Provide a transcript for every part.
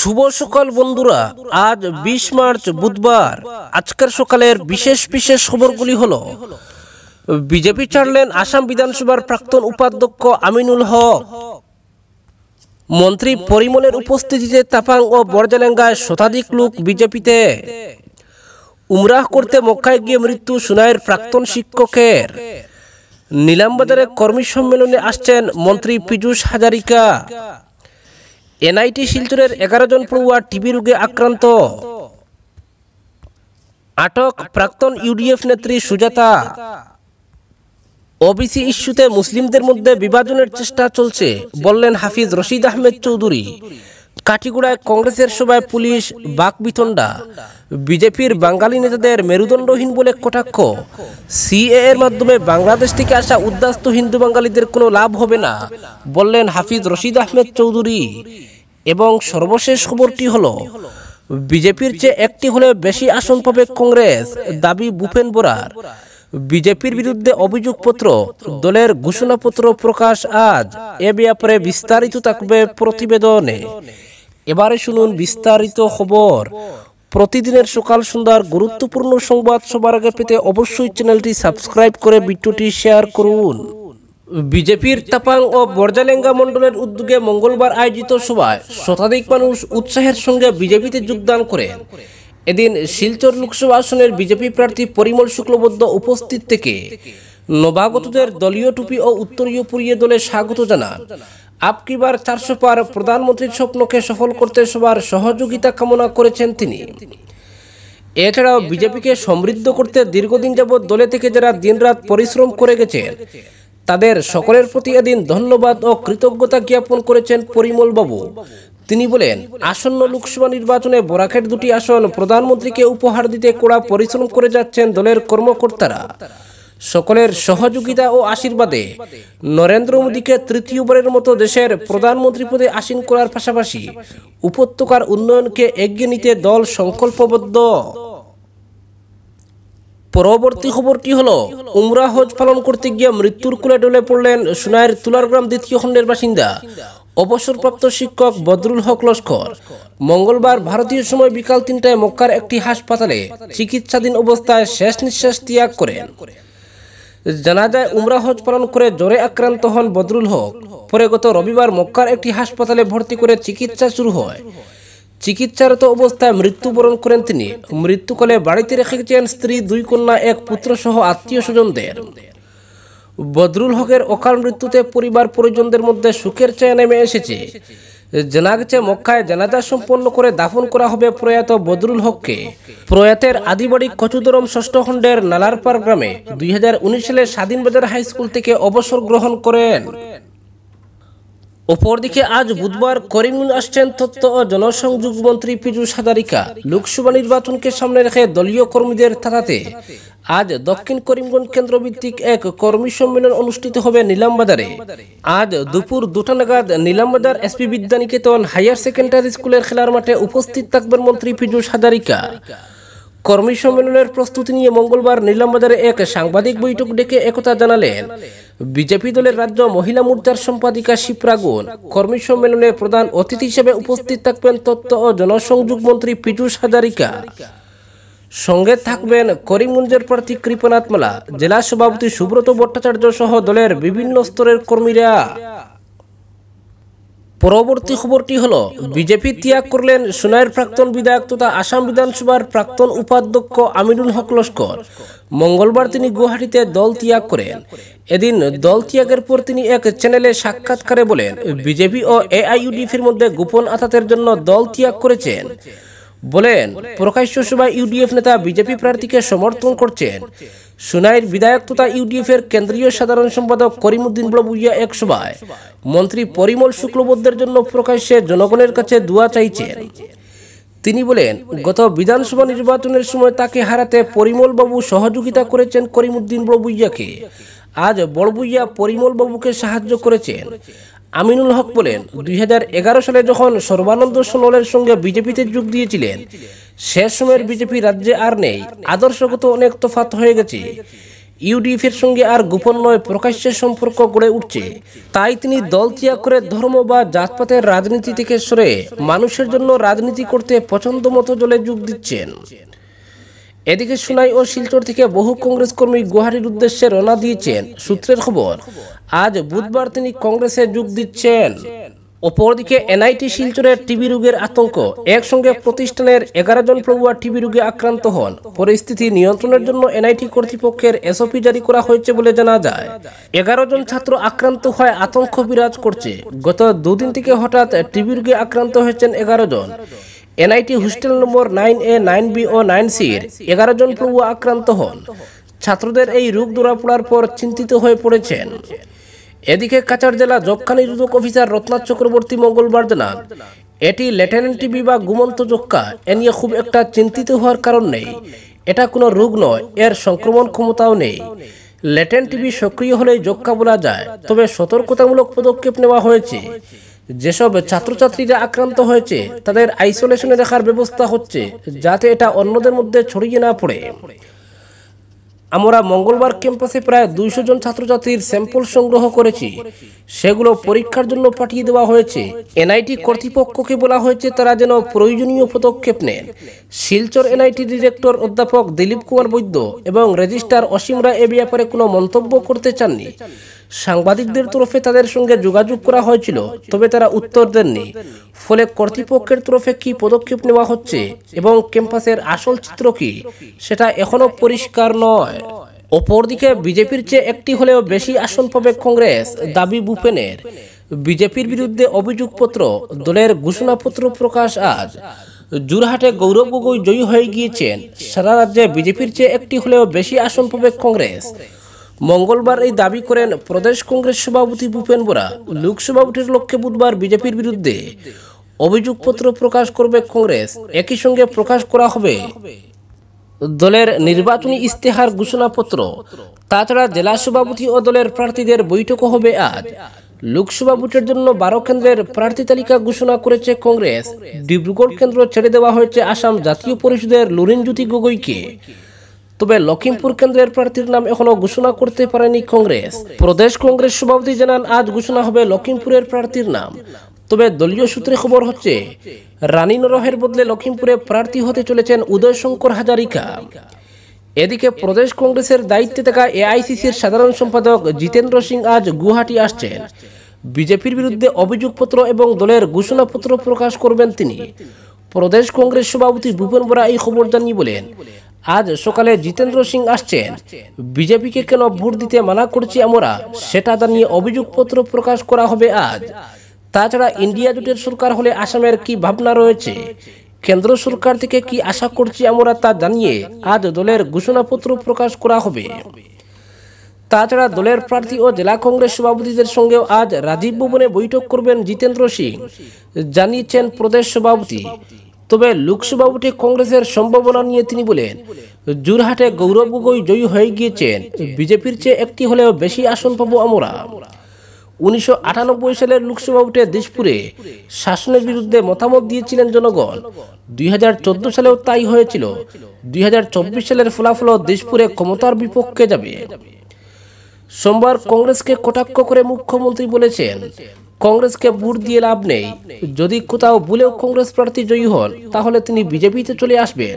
শুভ সকাল বন্ধুরা আজ বিশ মার্চ বুধবার আজকের সকালের বিশেষ বিশেষ খবরগুলি হল বিজেপি ছাড়লেন আসাম বিধানসভার প্রাক্তন উপাধ্যক্ষ আমিনুল হক মন্ত্রী পরিমলের উপস্থিতিতে তাপাং ও বরজালেঙ্গায় শতাধিক লোক বিজেপিতে উমরাহ করতে মক্কায় গিয়ে মৃত্যু সুনায়ের প্রাক্তন শিক্ষকের নিলামবাজারে কর্মী সম্মেলনে আসছেন মন্ত্রী পীযূষ হাজারিকা এনআইটি শিলচরের এগারো জন পড়ুয়া টিবি রোগে আক্রান্ত আটক প্রাক্তন ইউডিএফ নেত্রী সুজাতা ওবিসি ইস্যুতে মুসলিমদের মধ্যে বিভাজনের চেষ্টা চলছে বললেন হাফিজ রশিদ আহমেদ চৌধুরী কাটিগুড়ায় কংগ্রেসের সভায় পুলিশ বাকবিতণ্ডা বিজেপির বাঙালি নেতাদের মেরুদণ্ডহীন বলে কটাক্ষ সিএ এর মাধ্যমে বাংলাদেশ থেকে আসা উদ্দাস্ত হিন্দু বাঙালিদের কোনো লাভ হবে না বললেন হাফিজ রশিদ আহমেদ চৌধুরী এবং সর্বশেষ খবরটি হলো বিজেপির চেয়ে একটি হলে বেশি আসন পাবে কংগ্রেস দাবি ভূপেন বোরার বিজেপির বিরুদ্ধে অভিযোগপত্র দলের ঘোষণাপত্র প্রকাশ আজ এ ব্যাপারে বিস্তারিত থাকবে প্রতিবেদনে এবারে শুনুন বিস্তারিত খবর প্রতিদিনের সকাল সন্ধ্যার গুরুত্বপূর্ণ সংবাদ সবার আগে পেতে অবশ্যই চ্যানেলটি সাবস্ক্রাইব করে ভিডিওটি শেয়ার করুন বিজেপির তাপাং ও বর্জালেঙ্গা মণ্ডলের উদ্যোগে মঙ্গলবার আয়োজিত সভায় শতাধিক মানুষ উৎসাহের সঙ্গে বিজেপিতে যোগদান করেন এদিন শিলচর লোকসভা আসনের বিজেপি প্রার্থী পরিমল শুক্লবদ্ধ উপস্থিত থেকে নবাগতদের দলীয় টুপি ও উত্তরীয় পুরিয়ে দলে স্বাগত জানান আপকি বার চারশো পার প্রধানমন্ত্রীর স্বপ্নকে সফল করতে সবার সহযোগিতা কামনা করেছেন তিনি এছাড়াও বিজেপিকে সমৃদ্ধ করতে দীর্ঘদিন যাবৎ দলে থেকে যারা দিনরাত পরিশ্রম করে গেছেন তাদের সকলের প্রতি এদিন ধন্যবাদ ও কৃতজ্ঞতা জ্ঞাপন করেছেন পরিমল বাবু তিনি বলেন আসন্ন লোকসভা নির্বাচনে বরাকের দুটি আসন প্রধানমন্ত্রীকে উপহার দিতে কড়া পরিশ্রম করে যাচ্ছেন দলের কর্মকর্তারা সকলের সহযোগিতা ও আশীর্বাদে নরেন্দ্র মোদীকে তৃতীয়বারের মতো দেশের প্রধানমন্ত্রী পদে আসীন করার পাশাপাশি উপত্যকার উন্নয়নকে এগিয়ে নিতে দল সংকল্পবদ্ধ পরবর্তী খবরটি হল উমরা হজ পালন করতে গিয়ে মৃত্যুর কুলে ডলে পড়লেন সোনাইয়ের তুলারগ্রাম দ্বিতীয় খণ্ডের বাসিন্দা অবসরপ্রাপ্ত শিক্ষক বদরুল হক লস্কর মঙ্গলবার ভারতীয় সময় বিকাল তিনটায় মক্কার একটি হাসপাতালে চিকিৎসাধীন অবস্থায় শেষ নিঃশ্বাস ত্যাগ করেন জানা যায় উমরা হজ পালন করে জ্বরে আক্রান্ত হন বদরুল হক পরে গত রবিবার মক্কার একটি হাসপাতালে ভর্তি করে চিকিৎসা শুরু হয় চিকিৎসারত অবস্থায় মৃত্যুবরণ করেন তিনি মৃত্যুকালে বাড়িতে রেখেছেন স্ত্রী দুই কন্যা এক পুত্রসহ আত্মীয় স্বজনদের বদরুল হকের অকাল মৃত্যুতে পরিবার পরিজনদের মধ্যে সুখের চেয়ে নেমে এসেছে জেনাগছে মক্কায় জানাজা সম্পন্ন করে দাফন করা হবে প্রয়াত বদরুল হককে প্রয়াতের আদিবাড়ি কচুদরম ষষ্ঠ খণ্ডের নালারপাড় গ্রামে দুই সালে স্বাধীন বাজার হাই স্কুল থেকে অবসর গ্রহণ করেন অপরদিকে আজ বুধবার করিমগঞ্জ আসছেন তথ্য ও জনসংযোগ মন্ত্রী পীযুষ হাজারিকা লোকসভা নির্বাচনকে সামনে রেখে দলীয় কর্মীদের থাকাতে আজ দক্ষিণ করিমগঞ্জ কেন্দ্রভিত্তিক এক কর্মী সম্মেলন অনুষ্ঠিত হবে নীলামবাজারে আজ দুপুর দুটা নাগাদ Nilambazar SP Vidyaniketan higher secondary স্কুলের খেলার মাঠে উপস্থিত থাকবেন মন্ত্রী পীযুষ হাজারিকা কর্মী সম্মেলনের প্রস্তুতি নিয়ে মঙ্গলবার নীলামবাজারে এক সাংবাদিক বৈঠক ডেকে একথা জানালেন বিজেপি দলের রাজ্য মহিলা মোর্চার সম্পাদিকা শিপ্রাগুন কর্মী সম্মেলনে প্রধান অতিথি হিসেবে উপস্থিত থাকবেন তথ্য ও জনসংযোগ মন্ত্রী পীযুষ হাজারিকা সঙ্গে থাকবেন করিমগঞ্জের প্রার্থী কৃপনাথ মালা জেলা সভাপতি সুব্রত ভট্টাচার্য সহ দলের বিভিন্ন স্তরের কর্মীরা পরবর্তী খবরটি হল বিজেপি ত্যাগ করলেন সোনাইয়ের প্রাক্তন বিধায়ক তথা আসাম বিধানসভার প্রাক্তন উপাধ্যক্ষ আমিরুল হক লস্কর মঙ্গলবার তিনি গুয়াহাটিতে দল ত্যাগ করেন এদিন দল ত্যাগের পর তিনি এক চ্যানেলে সাক্ষাৎকারে বলেন বিজেপি ও এর মধ্যে গোপন আতাতের জন্য দল ত্যাগ করেছেন বলেন প্রকাশ্য সভায় ইউডিএফ নেতা বিজেপি প্রার্থীকে সমর্থন করছেন সুনাইর বিধায়ক তথা ইউডিএফ এর কেন্দ্রীয় সাধারণ সম্পাদক করিমুদ্দিন বলবুইয়া এক সভায় মন্ত্রী পরিমল শুক্লবদ্ধের জন্য প্রকাশ্যে জনগণের কাছে দোয়া চাইছেন তিনি বলেন গত বিধানসভা নির্বাচনের সময় তাকে হারাতে পরিমল বাবু সহযোগিতা করেছেন করিমুদ্দিন বলবুইয়াকে আজ বড়বুইয়া পরিমল বাবুকে সাহায্য করেছেন আমিনুল হক বলেন দুই সালে যখন সর্বানন্দ সোনোয়ালের সঙ্গে বিজেপিতে যোগ দিয়েছিলেন সে সময়ের বিজেপি রাজ্যে আর নেই আদর্শগত অনেক তফাত হয়ে গেছে ইউডিএফের সঙ্গে আর গোপন নয় প্রকাশ্যে সম্পর্ক গড়ে উঠছে তাই তিনি দল ত্যাগ করে ধর্ম বা জাতপাতের রাজনীতি থেকে সরে মানুষের জন্য রাজনীতি করতে পছন্দ মতো দলে যোগ দিচ্ছেন এদিকে সুনাই ও শিলচর থেকে বহু কংগ্রেস কর্মী গুহারির উদ্দেশ্যে রওনা দিয়েছেন সূত্রের খবর আজ বুধবার তিনি কংগ্রেসে যোগ দিচ্ছেন অপরদিকে এনআইটি শিলচরের টিবি রোগের আতঙ্ক একসঙ্গে প্রতিষ্ঠানের এগারো জন পড়ুয়া টিবি রোগে আক্রান্ত হন পরিস্থিতি নিয়ন্ত্রণের জন্য এনআইটি কর্তৃপক্ষের এসওপি জারি করা হয়েছে বলে জানা যায় এগারো জন ছাত্র আক্রান্ত হয় আতঙ্ক বিরাজ করছে গত দুদিন থেকে হঠাৎ টিবি রোগে আক্রান্ত হয়েছেন এগারো জন NIT hostel number nine A nine B ও নাইন সির এগারো জন পড়ুয়া আক্রান্ত হন ছাত্রদের এই রোগ ধরা পড়ার পর চিন্তিত হয়ে পড়েছেন এদিকে কাছাড় জেলা যক্ষা নিরোধক অফিসার রত্নাথ চক্রবর্তী মঙ্গলবার জানান এটি লেটেন্ট বিভাগ বা গুমন্ত যক্ষা এ নিয়ে খুব একটা চিন্তিত হওয়ার কারণ নেই এটা কোনো রোগ নয় এর সংক্রমণ ক্ষমতাও নেই লেটেন টিভি সক্রিয় হলেই যক্ষা বলা যায় তবে সতর্কতামূলক পদক্ষেপ নেওয়া হয়েছে যেসব ছাত্রছাত্রীরা আক্রান্ত হয়েছে তাদের আইসোলেশনে রাখার ব্যবস্থা হচ্ছে যাতে এটা অন্যদের মধ্যে ছড়িয়ে না পড়ে আমরা মঙ্গলবার ক্যাম্পাসে প্রায় দুইশো জন ছাত্রছাত্রীর স্যাম্পল সংগ্রহ করেছি সেগুলো পরীক্ষার জন্য পাঠিয়ে দেওয়া হয়েছে এনআইটি কর্তৃপক্ষকে বলা হয়েছে তারা যেন প্রয়োজনীয় পদক্ষেপ নেন শিলচর এনআইটি ডিরেক্টর অধ্যাপক দিলীপ কুমার বৈদ্য এবং রেজিস্ট্রার অসীমরা এ ব্যাপারে কোনো মন্তব্য করতে চাননি সাংবাদিকদের তরফে তাদের সঙ্গে যোগাযোগ করা হয়েছিল তবে তারা উত্তর দেননি ফলে কর্তৃপক্ষের তরফে কি পদক্ষেপ নেওয়া হচ্ছে এবং ক্যাম্পাসের আসল চিত্র কি সেটা এখনও পরিষ্কার নয় অপরদিকে বিজেপির চেয়ে একটি হলেও বেশি আসন পাবে কংগ্রেস দাবি বুপেনের বিজেপির বিরুদ্ধে অভিযোগপত্র দলের ঘোষণাপত্র প্রকাশ আজ জুরহাটে গৌরব গগৈ জয়ী হয়ে গিয়েছেন সারা রাজ্যে বিজেপির চেয়ে একটি হলেও বেশি আসন পাবে কংগ্রেস মঙ্গলবার এই দাবি করেন প্রদেশ কংগ্রেস সভাপতি ভূপেন বোরা লোকসভা ভোটের লক্ষ্যে বুধবার বিজেপির বিরুদ্ধে অভিযোগপত্র প্রকাশ করবে কংগ্রেস একই সঙ্গে প্রকাশ করা হবে দলের নির্বাচনী ইস্তেহার ঘোষণাপত্র তাছাড়া জেলা সভাপতি ও দলের প্রার্থীদের বৈঠকও হবে আজ লোকসভা ভোটের জন্য বারো কেন্দ্রের প্রার্থী তালিকা ঘোষণা করেছে কংগ্রেস ডিব্রুগড় কেন্দ্র ছেড়ে দেওয়া হয়েছে আসাম জাতীয় পরিষদের লুরিনজ্যোতি গগৈকে তবে লখিমপুর কেন্দ্রের প্রার্থীর নাম এখনো ঘোষণা করতে পারেনি কংগ্রেস প্রদেশ কংগ্রেস সভাপতি জানান আজ ঘোষণা হবে লখিমপুরের প্রার্থীর নাম তবে দলীয় সূত্রে খবর হচ্ছে রানী নরহের বদলে লক্ষিমপুরে প্রার্থী হতে চলেছেন উদয়শঙ্কর হাজারিকা এদিকে প্রদেশ কংগ্রেসের দায়িত্বে থাকা এআইসিসির সাধারণ সম্পাদক জিতেন্দ্র সিং আজ গুয়াহাটি আসছেন বিজেপির বিরুদ্ধে অভিযোগপত্র এবং দলের ঘোষণাপত্র প্রকাশ করবেন তিনি প্রদেশ কংগ্রেস সভাপতি ভূপেন বরা এই খবর জানিয়ে বলেন আজ সকালে জিতেন্দ্র সিং আসছেন বিজেপিকে কেন ভোট দিতে মানা করছি আমরা সেটা জানিয়ে অভিযোগপত্র প্রকাশ করা হবে আজ তাছাড়া ইন্ডিয়া জোটের সরকার হলে আসামের কি ভাবনা রয়েছে কেন্দ্র সরকার থেকে কি আশা করছি আমরা তা জানিয়ে আজ দলের ঘোষণাপত্র প্রকাশ করা হবে তাছাড়া দলের প্রার্থী ও জেলা কংগ্রেস সভাপতিদের সঙ্গেও আজ রাজীব ভবনে বৈঠক করবেন জিতেন্দ্র সিং জানিয়েছেন প্রদেশ সভাপতি তবে লোকসভা উঠে কংগ্রেসের সম্ভাবনা নিয়ে তিনি বলেন জুরহাটে গৌরব গগৈ জয়ী হয়ে গিয়েছেন বিজেপির চেয়ে একটি হলেও বেশি আসন পাবো আমরা উনিশশো সালের লোকসভা উঠে দেশপুরে শাসনের বিরুদ্ধে মতামত দিয়েছিলেন জনগণ দুই সালেও তাই হয়েছিল দুই সালের ফলাফল দেশপুরে ক্ষমতার বিপক্ষে যাবে সোমবার কংগ্রেসকে কটাক্ষ করে মুখ্যমন্ত্রী বলেছেন কংগ্রেসকে ভোট দিয়ে লাভ নেই যদি কোথাও ভুলেও কংগ্রেস প্রার্থী জয়ী হন তাহলে তিনি বিজেপিতে চলে আসবেন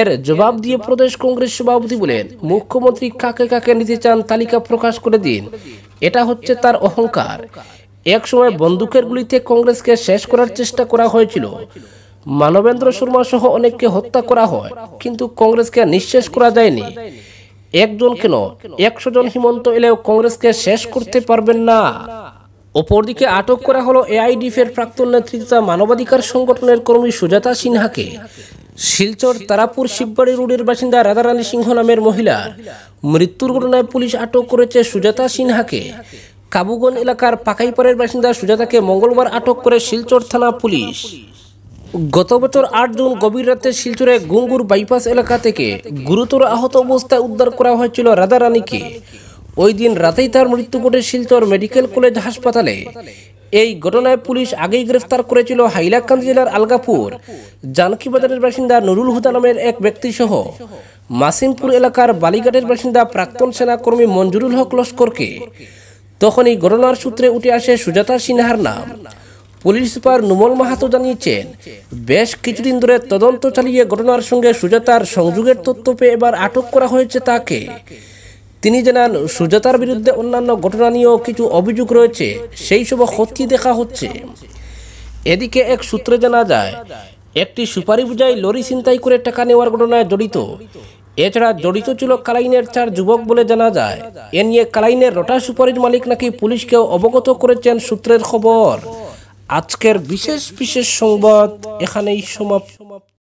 এর জবাব দিয়ে প্রদেশ কংগ্রেস সভাপতি বলেন মুখ্যমন্ত্রী কাকে কাকে নিতে চান তালিকা প্রকাশ করে দিন এটা হচ্ছে তার অহংকার একসময় বন্দুকের গুলিতে কংগ্রেসকে শেষ করার চেষ্টা করা হয়েছিল মানবেন্দ্র শর্মা সহ অনেককে হত্যা করা হয় কিন্তু কংগ্রেসকে নিঃশেষ করা যায়নি একজন কেন একশো জন হিমন্ত এলেও কংগ্রেসকে শেষ করতে পারবেন না অপরদিকে আটক করা হলো এআইডিএফের প্রাক্তন নেতৃত্বা মানবাধিকার সংগঠনের কর্মী সুজাতা সিনহাকে শিলচর তারাপুর শিববাড়ি রোডের বাসিন্দা রাধারানী সিংহ নামের মহিলার মৃত্যুর ঘটনায় পুলিশ আটক করেছে সুজাতা সিনহাকে কাবুগন এলাকার পাকাইপাড়ের বাসিন্দা সুজাতাকে মঙ্গলবার আটক করে শিলচর থানা পুলিশ গত বছর আট জুন গভীর রাতে শিলচরে গুঙ্গুর বাইপাস এলাকা থেকে গুরুতর আহত অবস্থায় উদ্ধার করা হয়েছিল রাধারানীকে ওই দিন রাতেই তার মৃত্যু ঘটে শিলচর মেডিকেল কলেজ হাসপাতালে এই ঘটনায় পুলিশ আগেই গ্রেফতার করেছিল হাইলাকান্দি জেলার আলগাপুর জানকিবাজারের বাসিন্দা নুরুল হুদা নামের এক ব্যক্তি সহ মাসিমপুর এলাকার বালিঘাটের বাসিন্দা প্রাক্তন সেনাকর্মী মঞ্জুরুল হক লস্করকে তখনই ঘটনার সূত্রে উঠে আসে সুজাতা সিনহার নাম পুলিশ সুপার নুমল মাহাতো জানিয়েছেন বেশ কিছুদিন ধরে তদন্ত চালিয়ে ঘটনার সঙ্গে সুজাতার সংযোগের তথ্য পেয়ে এবার আটক করা হয়েছে তাকে তিনি জানান সুজাতার বিরুদ্ধে অন্যান্য ঘটনা নিয়েও কিছু অভিযোগ রয়েছে সেই সব ক্ষতি দেখা হচ্ছে এদিকে এক সূত্রে জানা যায় একটি সুপারি বুঝাই লরি ছিনতাই করে টাকা নেওয়ার ঘটনায় জড়িত এছাড়া জড়িত ছিল কালাইনের চার যুবক বলে জানা যায় এ নিয়ে কালাইনের রটা সুপারির মালিক নাকি পুলিশকেও অবগত করেছেন সূত্রের খবর আজকের বিশেষ বিশেষ সংবাদ এখানেই সমাপ্ত